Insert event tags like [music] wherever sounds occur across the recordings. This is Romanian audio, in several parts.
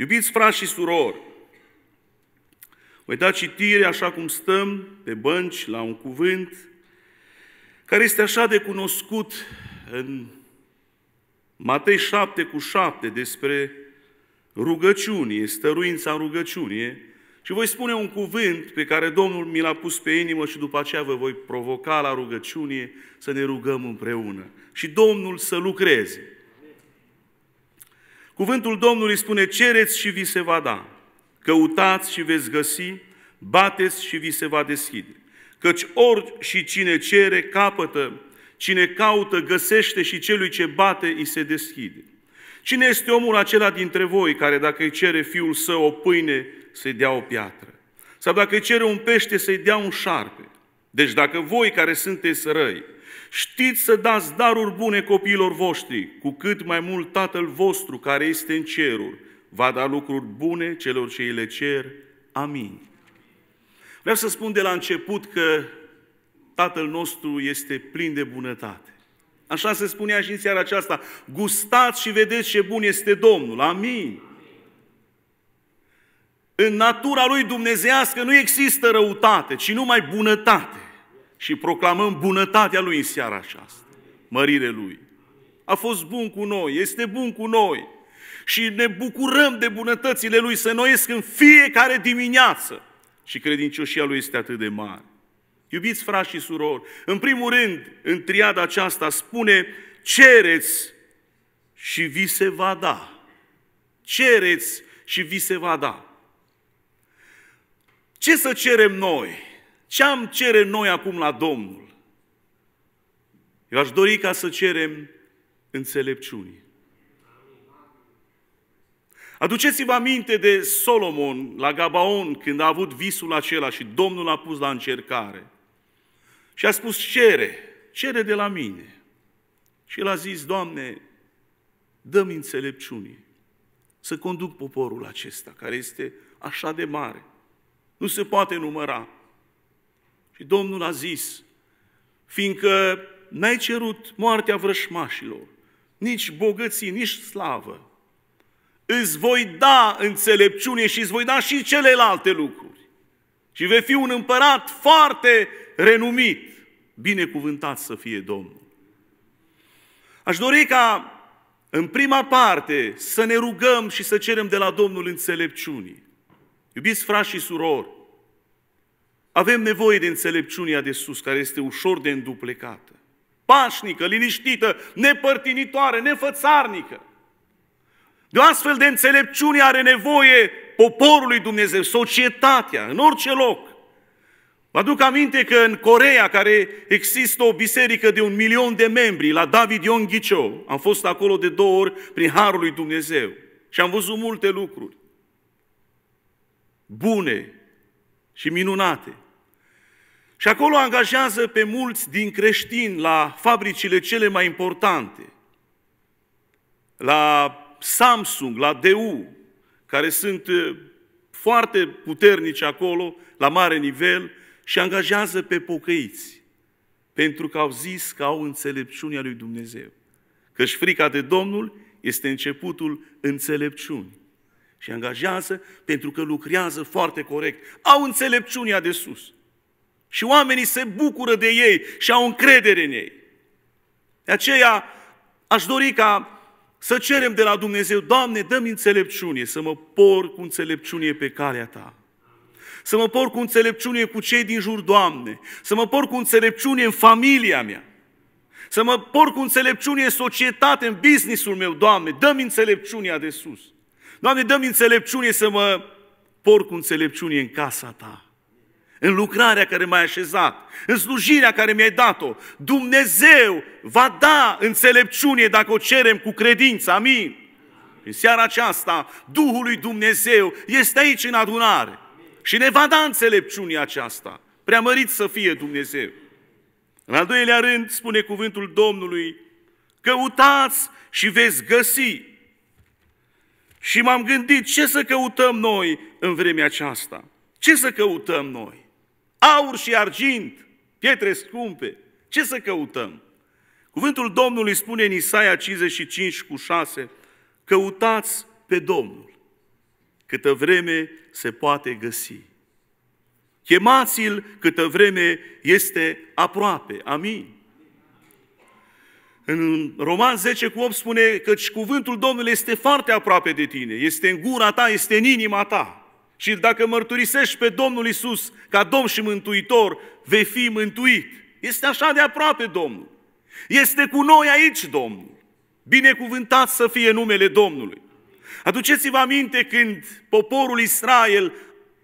Iubiți frați și surori, voi da citire așa cum stăm pe bănci la un cuvânt care este așa de cunoscut în Matei 7 cu 7 despre rugăciunie, stăruința rugăciunie și voi spune un cuvânt pe care Domnul mi l-a pus pe inimă și după aceea vă voi provoca la rugăciunie să ne rugăm împreună și Domnul să lucreze. Cuvântul Domnului spune, cereți și vi se va da, căutați și veți găsi, bateți și vi se va deschide. Căci ori și cine cere, capătă, cine caută, găsește și celui ce bate, îi se deschide. Cine este omul acela dintre voi care dacă îi cere fiul său o pâine, să-i dea o piatră? Sau dacă îi cere un pește, să-i dea un șarpe? Deci dacă voi care sunteți răi, Știți să dați daruri bune copiilor voștri, cu cât mai mult Tatăl vostru care este în ceruri va da lucruri bune celor ce îi le cer. Amin. Vreau să spun de la început că Tatăl nostru este plin de bunătate. Așa se spunea și în seara aceasta, gustați și vedeți ce bun este Domnul. Amin. În natura lui dumnezească nu există răutate, ci numai bunătate și proclamăm bunătatea Lui în seara aceasta, mărire Lui. A fost bun cu noi, este bun cu noi și ne bucurăm de bunătățile Lui să noiesc în fiecare dimineață. Și credincioșia Lui este atât de mare. Iubiți frați și surori, în primul rând, în triada aceasta spune, cereți și vi se va da. Cereți și vi se va da. Ce să cerem noi? Ce am cere noi acum la Domnul? Eu aș dori ca să cerem înțelepciuni. Aduceți-vă aminte de Solomon la Gabaon când a avut visul acela și Domnul a pus la încercare. Și a spus, cere, cere de la mine. Și el a zis, Doamne, dă-mi înțelepciune să conduc poporul acesta care este așa de mare. Nu se poate număra. Și Domnul a zis, fiindcă n-ai cerut moartea vrășmașilor, nici bogății, nici slavă, îți voi da înțelepciune și îți voi da și celelalte lucruri. Și vei fi un împărat foarte renumit. Binecuvântat să fie Domnul. Aș dori ca în prima parte să ne rugăm și să cerem de la Domnul înțelepciunii. Iubiți frați și surori, avem nevoie de înțelepciunea de sus, care este ușor de înduplecată. Pașnică, liniștită, nepărtinitoare, nefățarnică. De o astfel de înțelepciune are nevoie poporului Dumnezeu, societatea, în orice loc. Vă aduc aminte că în Corea, care există o biserică de un milion de membri, la David Ion Ghiceu, am fost acolo de două ori prin Harul lui Dumnezeu și am văzut multe lucruri bune și minunate. Și acolo angajează pe mulți din creștini la fabricile cele mai importante, la Samsung, la DU, care sunt eh, foarte puternici acolo, la mare nivel, și angajează pe pocăiți, pentru că au zis că au înțelepciunea lui Dumnezeu. Căci frica de Domnul este începutul înțelepciunii. Și angajează pentru că lucrează foarte corect. Au înțelepciunea de sus. Și oamenii se bucură de ei și au încredere în ei. De aceea aș dori ca să cerem de la Dumnezeu, Doamne, dă-mi înțelepciune, să mă por cu înțelepciune pe calea Ta. Să mă por cu înțelepciune cu cei din jur, Doamne. Să mă por cu înțelepciune în familia mea. Să mă por cu înțelepciune în societate, în businessul meu, Doamne. Dă-mi înțelepciunea de sus. Doamne, dă-mi înțelepciune să mă por cu înțelepciune în casa Ta în lucrarea care m-ai așezat, în slujirea care mi-ai dat-o. Dumnezeu va da înțelepciune dacă o cerem cu credință. Amin. În seara aceasta, Duhul lui Dumnezeu este aici în adunare și ne va da înțelepciunea aceasta. Preamărit să fie Dumnezeu. În al doilea rând, spune cuvântul Domnului, căutați și veți găsi. Și m-am gândit ce să căutăm noi în vremea aceasta. Ce să căutăm noi? aur și argint, pietre scumpe. Ce să căutăm? Cuvântul Domnului spune în Isaia 55 cu 6, căutați pe Domnul, câtă vreme se poate găsi. Chemați-l câtă vreme este aproape. Amin. În Roman 10 cu 8 spune că cuvântul Domnului este foarte aproape de tine, este în gura ta, este în inima ta și dacă mărturisești pe Domnul Isus ca Domn și Mântuitor, vei fi mântuit. Este așa de aproape Domnul. Este cu noi aici Domnul. Binecuvântat să fie numele Domnului. Aduceți-vă aminte când poporul Israel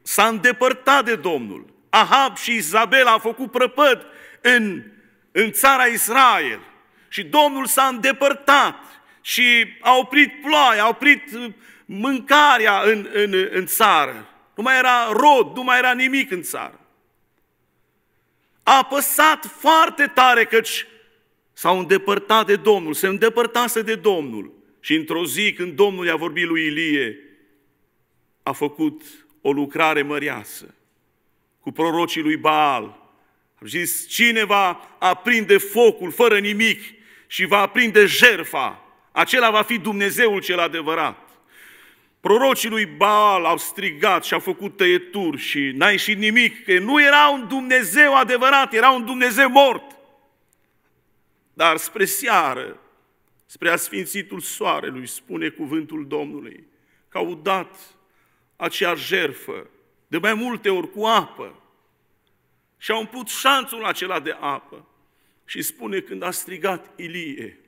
s-a îndepărtat de Domnul. Ahab și Izabela au făcut prăpăd în, în țara Israel și Domnul s-a îndepărtat și a oprit ploaia, a oprit mâncarea în, în, în țară. Nu mai era rod, nu mai era nimic în țară. A apăsat foarte tare căci s-au îndepărtat de Domnul, se îndepărtase de Domnul. Și într-o zi când Domnul i-a vorbit lui Ilie, a făcut o lucrare măreasă cu prorocii lui Baal. A zis, cine va aprinde focul fără nimic și va aprinde jerfa, acela va fi Dumnezeul cel adevărat. Prorocii lui Baal au strigat și au făcut tăieturi și n-a ieșit nimic, că nu era un Dumnezeu adevărat, era un Dumnezeu mort. Dar spre seară, spre asfințitul soarelui, spune cuvântul Domnului, că au dat acea jerfă de mai multe ori cu apă și au umplut șanțul acela de apă. Și spune când a strigat Ilie,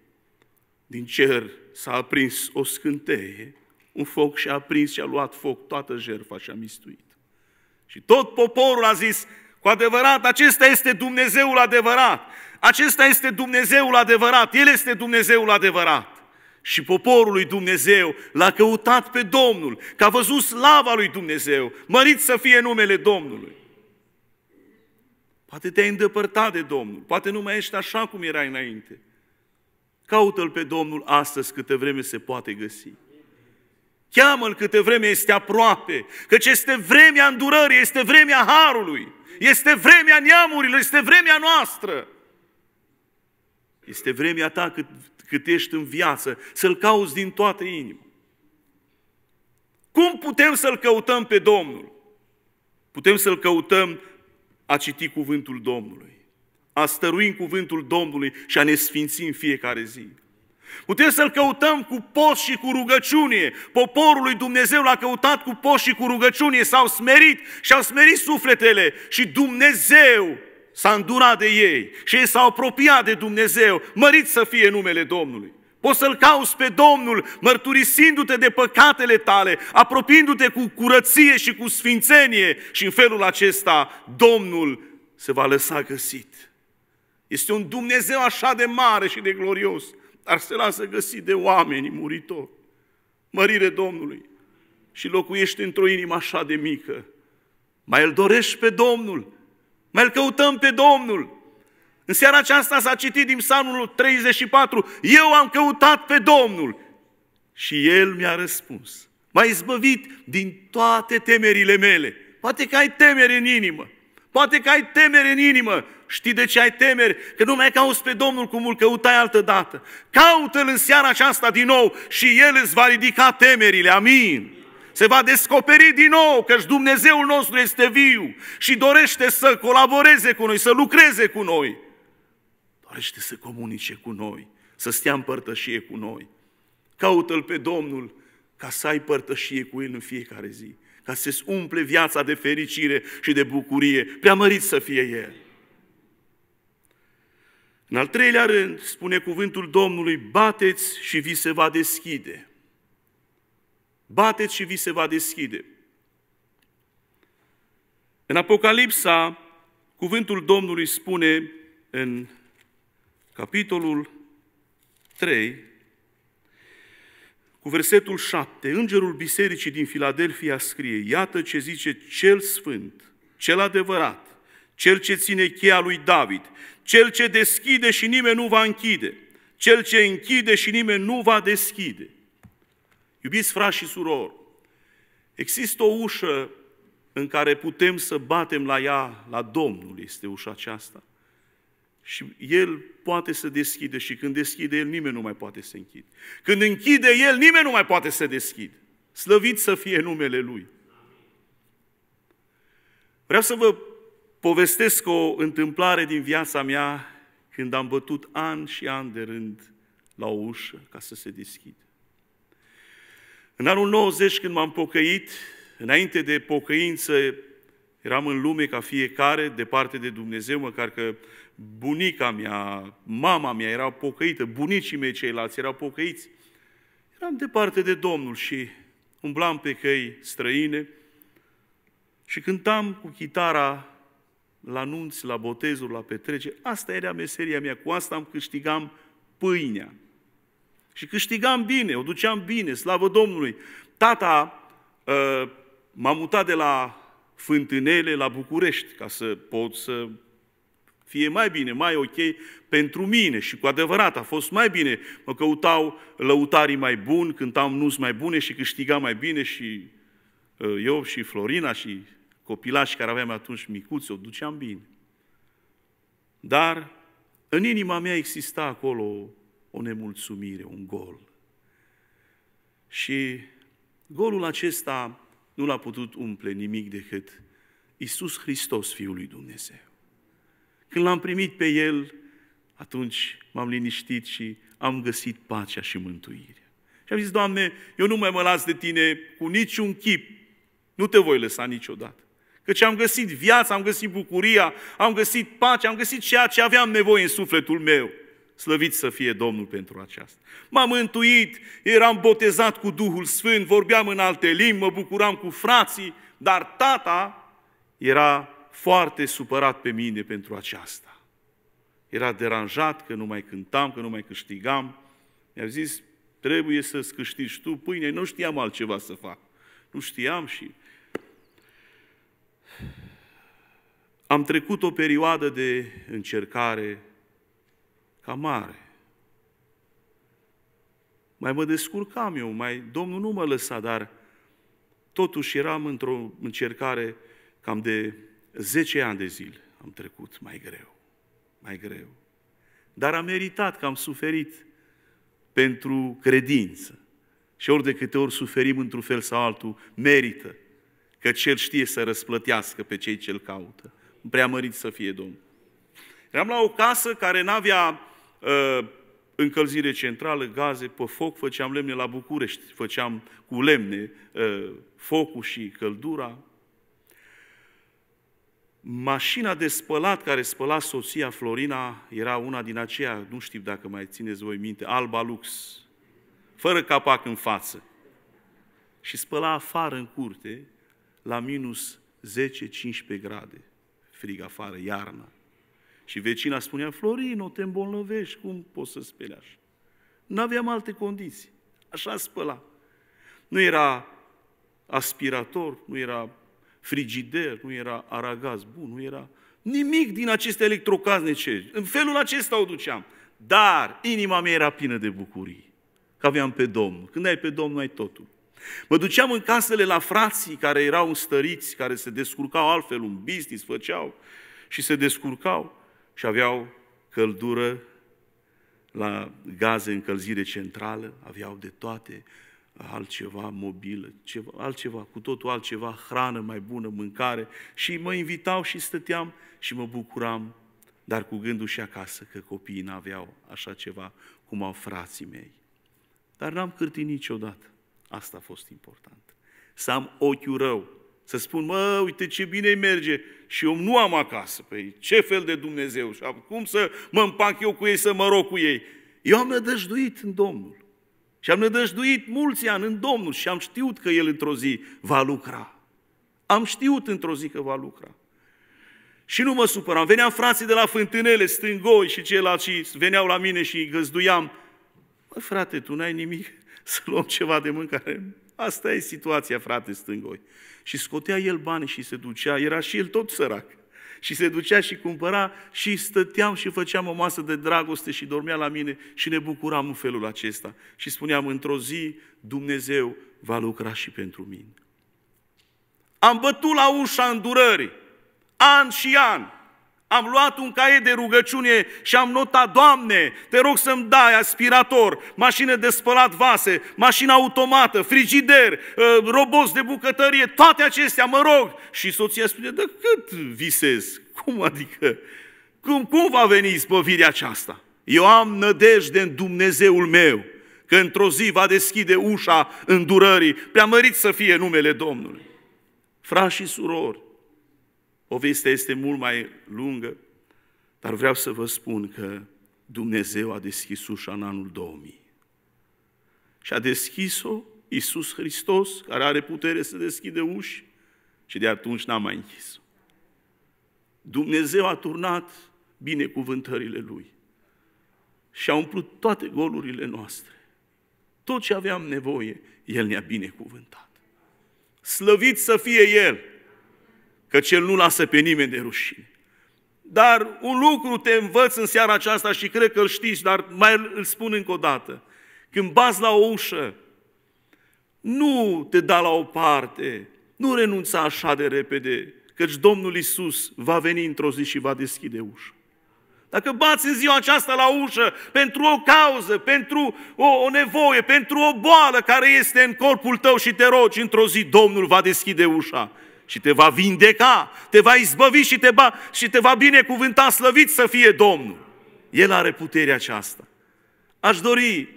din cer s-a aprins o scânteie un foc și a prins și a luat foc toată jertfa și a mistuit. Și tot poporul a zis, cu adevărat, acesta este Dumnezeul adevărat. Acesta este Dumnezeul adevărat. El este Dumnezeul adevărat. Și poporul lui Dumnezeu l-a căutat pe Domnul, că a văzut slava lui Dumnezeu, mărit să fie numele Domnului. Poate te-ai îndepărtat de Domnul, poate nu mai ești așa cum erai înainte. Caută-L pe Domnul astăzi câte vreme se poate găsi. Cheamă-L câte vreme este aproape, căci este vremea îndurării, este vremea harului, este vremea neamurilor, este vremea noastră. Este vremea ta cât, cât ești în viață, să-L cauți din toată inima. Cum putem să-L căutăm pe Domnul? Putem să-L căutăm a citi cuvântul Domnului, a stărui în cuvântul Domnului și a ne sfinți în fiecare zi. Putem să-L căutăm cu post și cu rugăciune. Poporul lui Dumnezeu l-a căutat cu post și cu rugăciune, s-au smerit și au smerit sufletele și Dumnezeu s-a îndurat de ei și ei s-au apropiat de Dumnezeu, mărit să fie numele Domnului. Poți să-L cauți pe Domnul, mărturisindu-te de păcatele tale, apropiindu-te cu curăție și cu sfințenie și în felul acesta Domnul se va lăsa găsit. Este un Dumnezeu așa de mare și de glorios, se lasă găsit de oameni muritori, mărire Domnului, și locuiește într-o inimă așa de mică. Mai îl dorești pe Domnul, mai îl căutăm pe Domnul. În seara aceasta s-a citit din psalmul 34, eu am căutat pe Domnul și El mi-a răspuns. M-a izbăvit din toate temerile mele. Poate că ai temeri în inimă. Poate că ai temere în inimă. Știi de ce ai temeri? Că nu mai cauți pe Domnul cum îl căutai altă dată. Caută-L în seara aceasta din nou și El îți va ridica temerile. Amin. Se va descoperi din nou că Dumnezeul nostru este viu și dorește să colaboreze cu noi, să lucreze cu noi. Dorește să comunice cu noi, să stea în părtășie cu noi. Caută-L pe Domnul ca să ai părtășie cu El în fiecare zi ca să se umple viața de fericire și de bucurie. Preamărit să fie El. În al treilea rând, spune cuvântul Domnului, bateți și vi se va deschide. Bateți și vi se va deschide. În Apocalipsa, cuvântul Domnului spune în capitolul 3, cu versetul 7, îngerul bisericii din Filadelfia scrie, iată ce zice cel sfânt, cel adevărat, cel ce ține cheia lui David, cel ce deschide și nimeni nu va închide, cel ce închide și nimeni nu va deschide. Iubiți frați și surori, există o ușă în care putem să batem la ea, la Domnul este ușa aceasta – și El poate să deschidă și când deschide El, nimeni nu mai poate să închide. Când închide El, nimeni nu mai poate să deschide. Slăvit să fie numele Lui. Vreau să vă povestesc o întâmplare din viața mea când am bătut an și an de rând la o ușă ca să se deschidă. În anul 90, când m-am pocăit, înainte de pocăință, eram în lume ca fiecare, departe de Dumnezeu, măcar că bunica mea, mama mea era pocăită, bunicii mei ceilalți erau pocăiți. Eram departe de Domnul și umblam pe căi străine și cântam cu chitara la nunți, la botezuri, la petreceri. Asta era meseria mea, cu asta am câștigam pâinea. Și câștigam bine, o duceam bine, slavă Domnului. Tata uh, m-a mutat de la Fântânele la București ca să pot să fie mai bine, mai ok pentru mine. Și cu adevărat a fost mai bine. Mă căutau lăutarii mai buni, cântam nus mai bune și câștigam mai bine și uh, eu și Florina și copilași care aveam atunci micuți, o duceam bine. Dar în inima mea exista acolo o nemulțumire, un gol. Și golul acesta nu l-a putut umple nimic decât Isus Hristos, Fiul lui Dumnezeu. Când l-am primit pe El, atunci m-am liniștit și am găsit pacea și mântuirea. Și am zis, Doamne, eu nu mai mă las de Tine cu niciun chip. Nu te voi lăsa niciodată. Căci am găsit viața, am găsit bucuria, am găsit pace, am găsit ceea ce aveam nevoie în sufletul meu. Slăvit să fie Domnul pentru aceasta. M-am mântuit, eram botezat cu Duhul Sfânt, vorbeam în alte limbi, mă bucuram cu frații, dar tata era foarte supărat pe mine pentru aceasta. Era deranjat că nu mai cântam, că nu mai câștigam. Mi-a zis, trebuie să-ți câștigi tu pâine. Nu știam altceva să fac. Nu știam și... Am trecut o perioadă de încercare ca mare. Mai mă descurcam eu, mai Domnul nu mă lăsa, dar totuși eram într-o încercare cam de 10 ani de zile am trecut mai greu, mai greu. Dar am meritat că am suferit pentru credință. Și ori de câte ori suferim într-un fel sau altul, merită că cel știe să răsplătească pe cei ce-l caută. mărit să fie Domnul. Eram la o casă care n-avea uh, încălzire centrală, gaze pe foc, făceam lemne la București, făceam cu lemne uh, focul și căldura. Mașina de spălat care spăla soția Florina era una din aceea, nu știu dacă mai țineți voi minte, Alba Lux, fără capac în față. Și spăla afară în curte, la minus 10-15 grade, frig afară, iarna. Și vecina spunea, Florino, te îmbolnăvești, cum poți să speli așa? Nu aveam alte condiții. Așa spăla. Nu era aspirator, nu era frigider, nu era aragaz bun, nu era nimic din aceste electrocasnice. În felul acesta o duceam. Dar inima mea era plină de bucurie, că aveam pe Domnul. Când ai pe Domnul, ai totul. Mă duceam în casele la frații care erau stăriți, care se descurcau altfel, un business făceau și se descurcau și aveau căldură la gaze, încălzire centrală, aveau de toate, altceva mobilă, ceva, altceva, cu totul altceva, hrană mai bună, mâncare. Și mă invitau și stăteam și mă bucuram, dar cu gândul și acasă că copiii n-aveau așa ceva cum au frații mei. Dar n-am cârtit niciodată. Asta a fost important. Să am ochiul rău, să spun, mă, uite ce bine merge și eu nu am acasă. Păi ce fel de Dumnezeu? Și cum să mă împac eu cu ei, să mă rog cu ei? Eu am nădăjduit în Domnul. Și am nădăjduit mulți ani în Domnul și am știut că El într-o zi va lucra. Am știut într-o zi că va lucra. Și nu mă supăram. Veneam frații de la fântânele, stângoi și ceilalți și veneau la mine și îi găzduiam. Mă, frate, tu n-ai nimic [laughs] să luăm ceva de mâncare? Asta e situația, frate, stângoi. Și scotea el bani și se ducea, era și el tot sărac. Și se ducea și cumpăra și stăteam și făceam o masă de dragoste și dormea la mine și ne bucuram în felul acesta. Și spuneam, într-o zi Dumnezeu va lucra și pentru mine. Am bătut la ușa îndurării, an și an. Am luat un caiet de rugăciune și am notat, Doamne, te rog să-mi dai aspirator, mașină de spălat vase, mașină automată, frigider, ă, roboți de bucătărie, toate acestea, mă rog. Și soția spune, de cât visez? Cum adică? Cum, cum va veni izbăvirea aceasta? Eu am nădejde în Dumnezeul meu, că într-o zi va deschide ușa îndurării, preamărit să fie numele Domnului. Frași și surori, Povestea este mult mai lungă, dar vreau să vă spun că Dumnezeu a deschis ușa în anul 2000. Și a deschis-o Iisus Hristos, care are putere să deschide uși și de atunci n-a mai închis-o. Dumnezeu a turnat binecuvântările Lui și a umplut toate golurile noastre. Tot ce aveam nevoie, El ne-a binecuvântat. Slăvit să fie El! că cel nu lasă pe nimeni de rușine. Dar un lucru te învăț în seara aceasta și cred că îl știți, dar mai îl spun încă o dată. Când bați la o ușă, nu te da la o parte, nu renunța așa de repede, căci Domnul Isus va veni într-o zi și va deschide ușa. Dacă bați în ziua aceasta la ușă pentru o cauză, pentru o, o nevoie, pentru o boală care este în corpul tău și te rogi, într-o zi Domnul va deschide ușa și te va vindeca, te va izbăvi și te va, și te va binecuvânta, slăvit să fie Domnul. El are puterea aceasta. Aș dori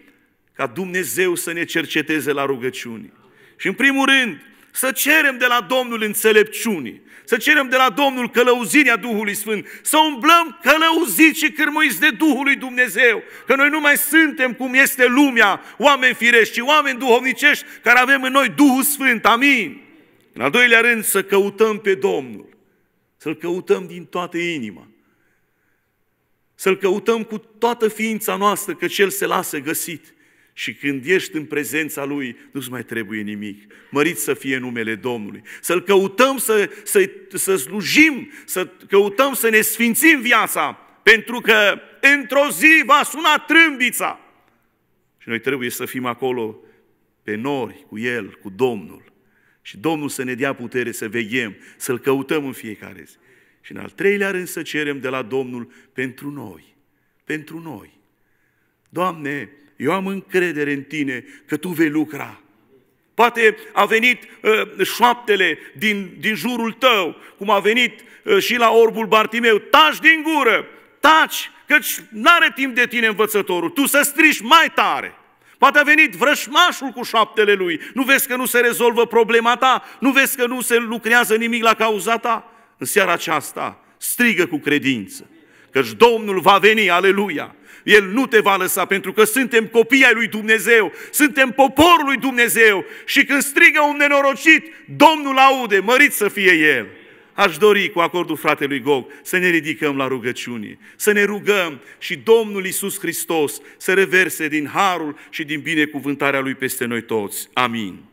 ca Dumnezeu să ne cerceteze la rugăciuni. Și în primul rând, să cerem de la Domnul înțelepciunii, să cerem de la Domnul călăuzirea Duhului Sfânt, să umblăm călăuziți și cârmuiți de Duhul lui Dumnezeu, că noi nu mai suntem cum este lumea, oameni firești, ci oameni duhovnicești care avem în noi Duhul Sfânt. Amin. În al doilea rând, să căutăm pe Domnul. Să-L căutăm din toată inima. Să-L căutăm cu toată ființa noastră, că El se lasă găsit. Și când ești în prezența Lui, nu-ți mai trebuie nimic. Mărit să fie numele Domnului. Să-L căutăm să, să, să slujim, să căutăm să ne sfințim viața, pentru că într-o zi va suna trâmbița. Și noi trebuie să fim acolo pe nori, cu El, cu Domnul. Și Domnul să ne dea putere să veghem, să-L căutăm în fiecare zi. Și în al treilea rând să cerem de la Domnul pentru noi. Pentru noi. Doamne, eu am încredere în Tine că Tu vei lucra. Poate a venit uh, șoaptele din, din jurul tău, cum a venit uh, și la orbul Bartimeu. Taci din gură, taci, căci nu are timp de tine învățătorul. Tu să strici mai tare. Poate a venit vrășmașul cu șaptele lui. Nu vezi că nu se rezolvă problema ta? Nu vezi că nu se lucrează nimic la cauza ta? În seara aceasta strigă cu credință. Căci Domnul va veni, aleluia! El nu te va lăsa, pentru că suntem copii ai lui Dumnezeu, suntem poporul lui Dumnezeu și când strigă un nenorocit, Domnul aude, mărit să fie El aș dori cu acordul fratelui Gog să ne ridicăm la rugăciuni, să ne rugăm și Domnul Isus Hristos să reverse din harul și din binecuvântarea Lui peste noi toți. Amin.